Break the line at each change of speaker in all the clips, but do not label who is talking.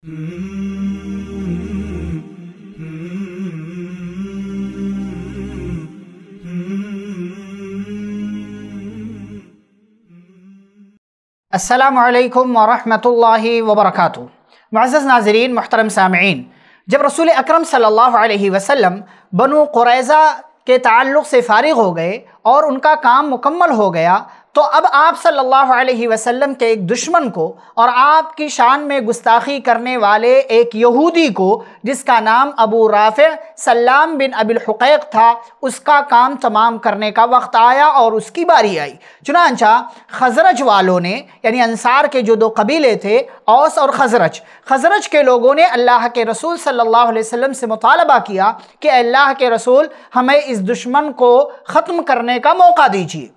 असलकम वरहि वबरक मज़ नाजरीन मोहतरम सामीन जब रसूल अकरम सल्लल्लाहु अलैहि वसल्लम बनु क़ुरैज़ा के ताल्लुक़ से फ़ारिग हो गए और उनका काम मुकम्मल हो गया तो अब आप सल्लल्लाहु अलैहि वसल्लम के एक दुश्मन को और आपकी शान में गुस्ताखी करने वाले एक यहूदी को जिसका नाम अबू राफ़ सल्लाम बिन अबिल हुकैक था उसका काम तमाम करने का वक्त आया और उसकी बारी आई चुनाचा खजरज वालों ने यानी अंसार के जो दो कबीले थे औस और खजरज खजरज के लोगों ने अल्लाह के रसूल सल्लल्लाहु अलैहि वसल्लम से मुतालबा किया कि अल्लाह के रसूल हमें इस दुश्मन को ख़त्म करने का मौका दीजिए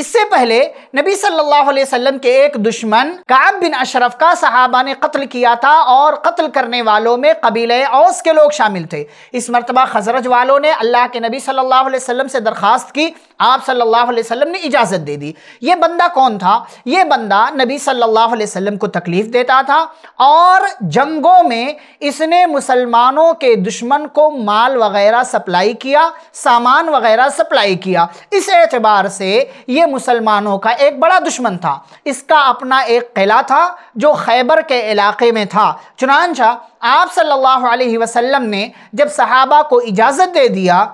इससे पहले नबी सल्लल्लाहु अलैहि वसल्लम के एक दुश्मन काब बिन अशरफ का सहाबा ने कत्ल किया था और कत्ल करने वालों में कबीले औस के लोग शामिल थे इस मरतबा खजरज वालों ने अल्लाह के नबी सल्लल्लाहु अलैहि वसल्लम से दरख्वास्त की आप सल्लल्लाहु अलैहि वसल्लम ने इजाज़त दे दी ये बंदा कौन था ये बंदा नबी सल्लल्लाहु अलैहि वसल्लम को तकलीफ़ देता था और जंगों में इसने मुसलमानों के दुश्मन को माल वगैरह सप्लाई किया सामान वगैरह सप्लाई किया इस एतबार से ये मुसलमानों का एक बड़ा दुश्मन था इसका अपना एक किला था जो खैबर के इलाके में था चुनानचा आप सल्लल्लाहु अलैहि वसल्लम ने जब सहाबा को इजाज़त दे दिया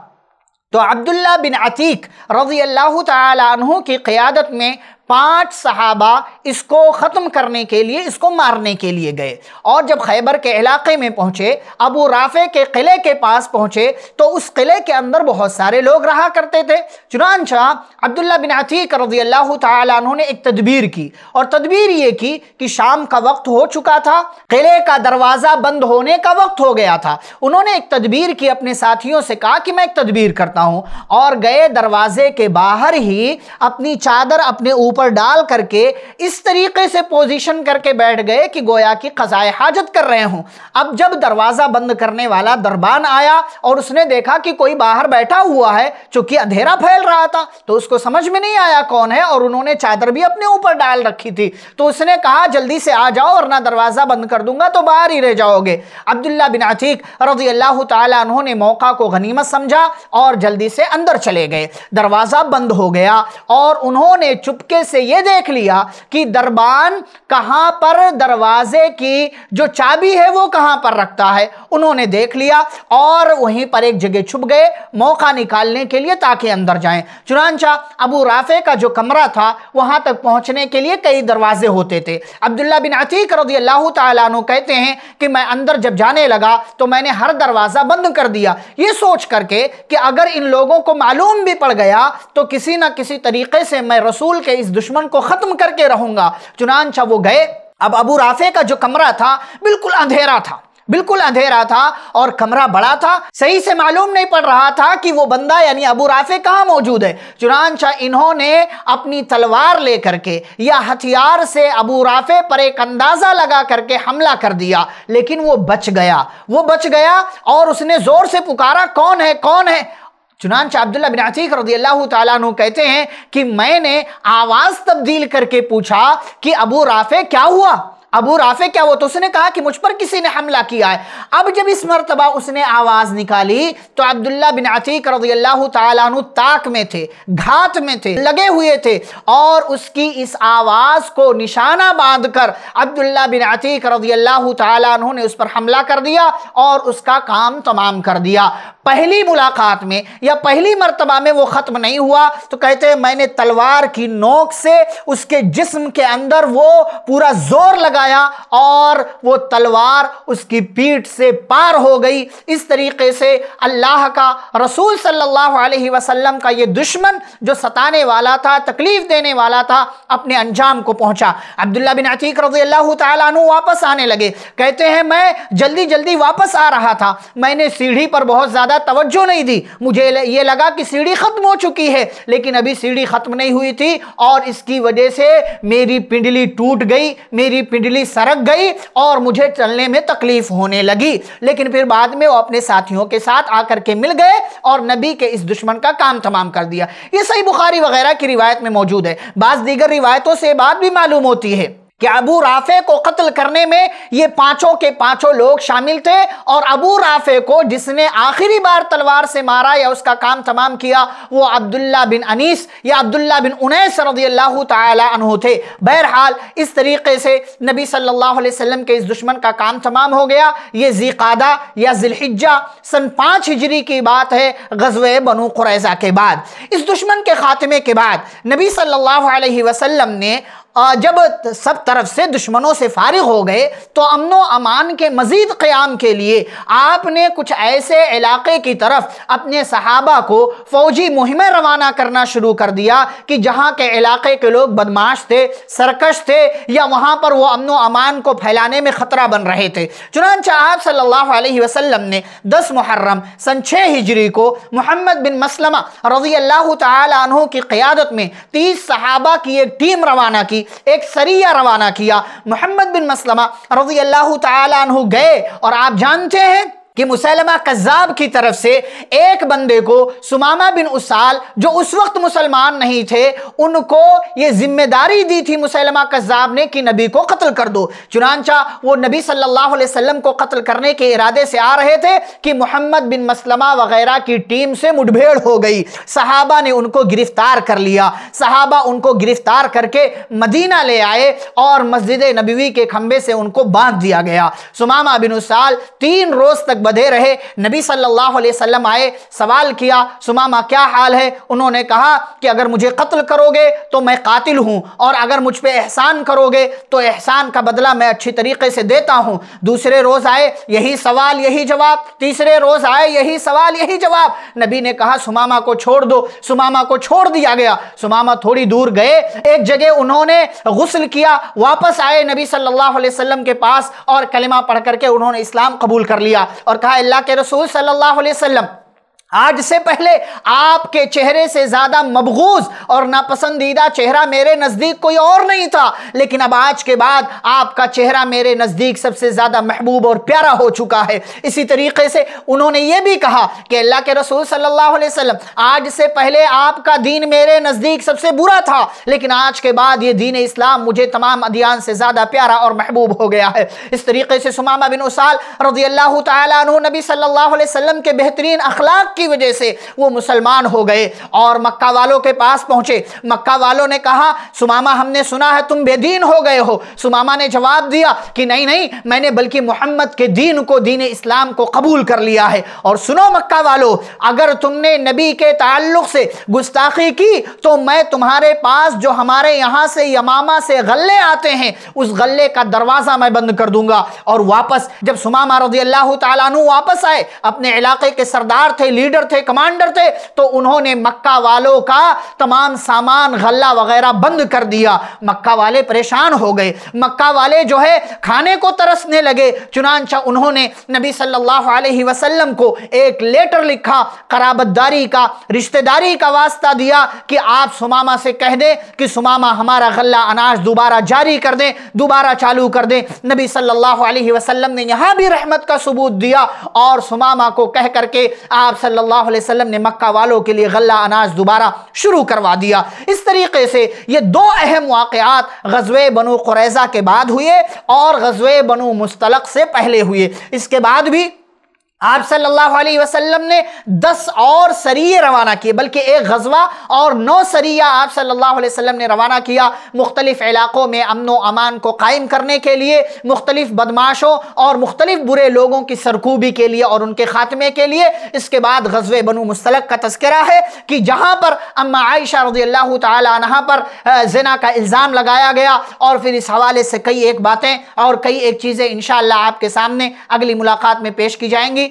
तो अब्दुल्ला बिन अतीक रज़ी अल्लाह तु की क़ियादत में पांच सहाबा इसको ख़त्म करने के लिए इसको मारने के लिए गए और जब खैबर के इलाके में पहुँचे अबू राफ़े के किले के पास पहुँचे तो उस किले के अंदर बहुत सारे लोग रहा करते थे चुनानचा अब्दुल्ला बिन अतीक रजी अल्लाह तु ने एक तदबीर की और तदबीर ये की कि शाम का वक्त हो चुका था किले का दरवाज़ा बंद होने का वक्त हो गया था उन्होंने एक तदबीर की अपने साथियों से कहा कि मैं एक तदबीर करता हूँ और गए दरवाजे के बाहर ही अपनी चादर अपने ऊपर ऊपर डाल करके इस तरीके से पोजीशन करके बैठ गए कि गोया की खजाए हाजत कर रहे हूं अब जब दरवाज़ा बंद करने वाला दरबान आया और उसने देखा कि कोई बाहर बैठा हुआ है चूंकि अंधेरा फैल रहा था तो उसको समझ में नहीं आया कौन है और उन्होंने चादर भी अपने ऊपर डाल रखी थी तो उसने कहा जल्दी से आ जाओ और ना दरवाज़ा बंद कर दूंगा तो बाहर ही रह जाओगे अब्दुल्ला बिन आतीक रजी अल्लाह तहों ने मौका को गनीमत समझा और जल्दी से अंदर चले गए दरवाज़ा बंद हो गया और उन्होंने चुपके से ये देख लिया कि दरबान कहाँ पर दरवाजे की जो चाबी है वो कहाँ पर रखता है उन्होंने देख लिया और वहीं पर एक जगह छुप गए मौका निकालने के लिए ताकि अंदर जाएं चुनानचा अबू राफे का जो कमरा था वहां तक पहुंचने के लिए कई दरवाजे होते थे अब्दुल्ला बिन अतीक रजी अल्लाह तु कहते हैं कि मैं अंदर जब जाने लगा तो मैंने हर दरवाज़ा बंद कर दिया ये सोच करके कि अगर इन लोगों को मालूम भी पड़ गया तो किसी ना किसी तरीके से मैं रसूल के इस दुश्मन को ख़त्म करके रहूँगा चुनानचा वो गए अब अबू राफे का जो कमरा था बिल्कुल अंधेरा था बिल्कुल अंधेरा था और कमरा बड़ा था सही से मालूम नहीं पड़ रहा था कि वो बंदा यानी अबू राफे कहाँ मौजूद है चुनानचा इन्होंने अपनी तलवार लेकर के या हथियार से अबू राफे पर एक अंदाज़ा लगा करके हमला कर दिया लेकिन वो बच गया वो बच गया और उसने ज़ोर से पुकारा कौन है कौन है चुनानचा अब्दुल्ला बिन अतीक रजी अल्लाह तु कहते हैं कि मैंने आवाज़ तब्दील करके पूछा कि अबू राफे क्या हुआ अबू राफे क्या वो तो उसने कहा कि मुझ पर किसी ने हमला किया है अब जब इस मरतबा उसने आवाज़ निकाली तो अब्दुल्ला बिन अतीक रजील्ला ताक में थे घात में थे लगे हुए थे और उसकी इस आवाज़ को निशाना बांध कर अब्दुल्ला बिन अतीक रजील्ला तु ने उस पर हमला कर दिया और उसका काम तमाम कर दिया पहली मुलाकात में या पहली मरतबा में वो ख़त्म नहीं हुआ तो कहते हैं मैंने तलवार की नोक से उसके जिस्म के अंदर वो पूरा ज़ोर लगा आया और वो तलवार उसकी पीठ से पार हो गई इस तरीके से अल्लाह का रसूल सल्लल्लाहु अलैहि वसल्लम का ये दुश्मन जो सताने वाला था तकलीफ़ देने वाला था अपने अंजाम को पहुंचा अब्दुल्ला बिन अतीक रजी अल्लाह तु वापस आने लगे कहते हैं मैं जल्दी जल्दी वापस आ रहा था मैंने सीढ़ी पर बहुत ज़्यादा तवज्जो नहीं दी मुझे ये लगा कि सीढ़ी ख़त्म हो चुकी है लेकिन अभी सीढ़ी ख़त्म नहीं हुई थी और इसकी वजह से मेरी पिंडली टूट गई मेरी पिंडली बिजली सरक गई और मुझे चलने में तकलीफ होने लगी लेकिन फिर बाद में वो अपने साथियों के साथ आकर के मिल गए और नबी के इस दुश्मन का काम तमाम कर दिया ये सही बुखारी वगैरह की रिवायत में मौजूद है बाज़ दीगर रिवायतों से बात भी मालूम होती है कि अबू राफे को कत्ल करने में ये पांचों के पांचों लोग शामिल थे और अबू राफे को जिसने आखिरी बार तलवार से मारा या उसका काम तमाम किया वो अब्दुल्ला बिन अनीस या अब्दुल्ला बिन उनैस रजी ताला तु थे बहरहाल इस तरीके से नबी सल्लल्लाहु अलैहि वसल्लम के इस दुश्मन का काम तमाम हो गया ये जीकादा या जिलहिजा सन पाँच हिजरी की बात है गजवे बनु कुरैजा के बाद इस दुश्मन के खात्मे के बाद नबी सल्लल्लाहु अलैहि वसल्लम ने जब सब तरफ से दुश्मनों से फारिग हो गए तो अमन अमान के मज़ीद क़्याम के लिए आपने कुछ ऐसे इलाके की तरफ अपने सहाबा को फ़ौजी मुहिमें रवाना करना शुरू कर दिया कि जहाँ के इलाके के लोग बदमाश थे सरकश थे या वहाँ पर वो अमन अमान को फैलाने में ख़तरा बन रहे थे चुनानच आप सल्ला वसलम ने दस मुहर्रम सन छः हिजरी को मोहम्मद बिन मसलमा रज़ी अल्लाह तहों की क़्यादत में तीस सहाबा की एक टीम रवाना की एक सरिया रवाना किया मोहम्मद बिन मसलमा रजी अल्लाह तु गए और आप जानते हैं कि मुसलमा कजाब की तरफ से एक बंदे को सुमामा बिन उसाल जो उस वक्त मुसलमान नहीं थे उनको ये जिम्मेदारी दी थी मुसलमा कजाब ने कि नबी को कत्ल कर दो चुनानचा वो नबी सल्लल्लाहु अलैहि वसल्लम को कत्ल करने के इरादे से आ रहे थे कि मोहम्मद बिन मसलमा वगैरह की टीम से मुठभेड़ हो गई सहाबा ने उनको गिरफ्तार कर लिया सहाबा उनको गिरफ्तार करके मदीना ले आए और मस्जिद नबीवी के खंबे से उनको बांध दिया गया सुमामा बिन उसाल तीन रोज तक बधे रहे नबी सल्लल्लाहु अलैहि वसल्लम आए सवाल किया सुमामा क्या हाल है उन्होंने कहा कि अगर मुझे कत्ल करोगे तो मैं कातिल हूँ और अगर मुझ पर एहसान करोगे तो एहसान का बदला मैं अच्छी तरीके से देता हूँ दूसरे रोज़ आए यही सवाल यही जवाब तीसरे रोज़ आए यही सवाल यही जवाब नबी ने कहा सुमामा को छोड़ दो सुमामा को छोड़ दिया गया सुमामा थोड़ी दूर गए एक जगह उन्होंने गुस्ल किया वापस आए नबी सल्लल्लाहु अलैहि वसल्लम के पास और कलिमा पढ़ करके उन्होंने इस्लाम कबूल कर लिया और और कहा अल्लाह के रसूल सल्लल्लाहु अलैहि वसल्लम आज से पहले आपके चेहरे से ज्यादा मबगूज और नापसंदीदा चेहरा मेरे नजदीक कोई और नहीं था लेकिन अब आज के बाद आपका चेहरा मेरे नजदीक सबसे ज्यादा महबूब और प्यारा हो चुका है इसी तरीके से उन्होंने यह भी कहा कि अल्लाह के रसूल सल्लल्लाहु अलैहि वसल्लम आज से पहले आपका दीन मेरे नजदीक सबसे बुरा था लेकिन आज के बाद ये दीन इस्लाम मुझे तमाम अदियान से ज्यादा प्यारा और महबूब हो गया है इस तरीके से सुमामा बिन उसाल रजी अल्लाह तबी सल्ला वसलम के बेहतरीन अखलाक की वजह से वो मुसलमान हो गए और मक्का वालों के पास पहुंचे मक्का वालों ने कहा सुमामा हमने सुना है तुम बेदीन हो गए हो सुमामा ने जवाब दिया कि नहीं नहीं मैंने बल्कि मोहम्मद के दीन को दीन इस्लाम को कबूल कर लिया है और सुनो मक्का वालों अगर तुमने नबी के ताल्लुक से गुस्ताखी की तो मैं तुम्हारे पास जो हमारे यहाँ से यमामा से गले आते हैं उस गले का दरवाज़ा मैं बंद कर दूंगा और वापस जब सुमामा रजी अल्लाह तुम वापस आए अपने इलाके के सरदार थे लीडर लीडर थे कमांडर थे तो उन्होंने मक्का वालों का तमाम सामान गल्ला वगैरह बंद कर दिया मक्का वाले परेशान हो गए मक्का वाले जो है खाने को तरसने लगे चुनानचा उन्होंने नबी सल्लल्लाहु अलैहि वसल्लम को एक लेटर लिखा कराबतदारी का रिश्तेदारी का वास्ता दिया कि आप सुमामा से कह दें कि सुमामा हमारा गल्ला अनाज दोबारा जारी कर दें दोबारा चालू कर दें नबी सल्लल्लाहु अलैहि वसल्लम ने यहाँ भी रहमत का सबूत दिया और सुमामा को कह करके आप सल्ला सल्लल्लाहु अलैहि वसल्लम ने मक्का वालों के लिए गला अनाज दोबारा शुरू करवा दिया इस तरीके से ये दो अहम वाक़ात गजवे बनु क़ुरैज़ा के बाद हुए और गजवे बनु मुस्तलक से पहले हुए इसके बाद भी आप सल्लल्लाहु अलैहि वसल्लम ने दस और सरिये रवाना किए बल्कि एक गजवा और नौ सरिया आप सल्लल्लाहु अलैहि वसल्लम ने रवाना किया मुख्तलिफ इलाक़ों में अमन व अमान को कायम करने के लिए मुख्तलिफ बदमाशों और मुख्तलिफ बुरे लोगों की सरकूबी के लिए और उनके ख़ात्मे के लिए इसके बाद गजवे बनु मुस्तलक का तस्करा है कि जहाँ पर अम्मा आयशा रजी अल्लाह तहा पर जना का इल्ज़ाम लगाया गया और फिर इस हवाले से कई एक बातें और कई एक चीज़ें इन आपके सामने अगली मुलाकात में पेश की जाएंगी